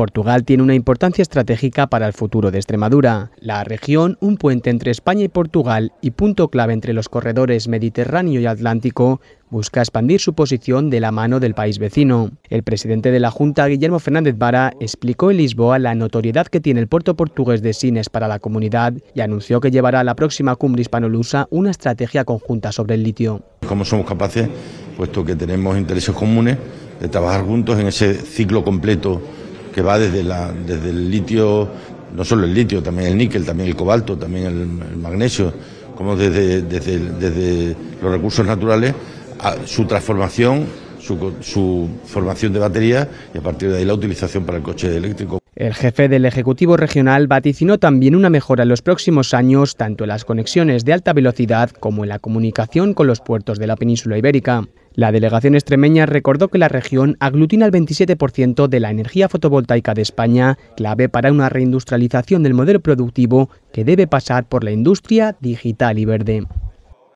Portugal tiene una importancia estratégica para el futuro de Extremadura. La región, un puente entre España y Portugal y punto clave entre los corredores mediterráneo y atlántico, busca expandir su posición de la mano del país vecino. El presidente de la Junta, Guillermo Fernández Vara, explicó en Lisboa la notoriedad que tiene el puerto portugués de Cines para la comunidad y anunció que llevará a la próxima cumbre hispanolusa una estrategia conjunta sobre el litio. ¿Cómo somos capaces, puesto que tenemos intereses comunes, de trabajar juntos en ese ciclo completo? que va desde, la, desde el litio, no solo el litio, también el níquel, también el cobalto, también el, magnesio, como desde, desde, los recursos naturales, a su transformación, su, su formación de batería y a partir de ahí la utilización para el coche eléctrico. El jefe del Ejecutivo Regional vaticinó también una mejora en los próximos años tanto en las conexiones de alta velocidad como en la comunicación con los puertos de la península ibérica. La delegación extremeña recordó que la región aglutina el 27% de la energía fotovoltaica de España, clave para una reindustrialización del modelo productivo que debe pasar por la industria digital y verde.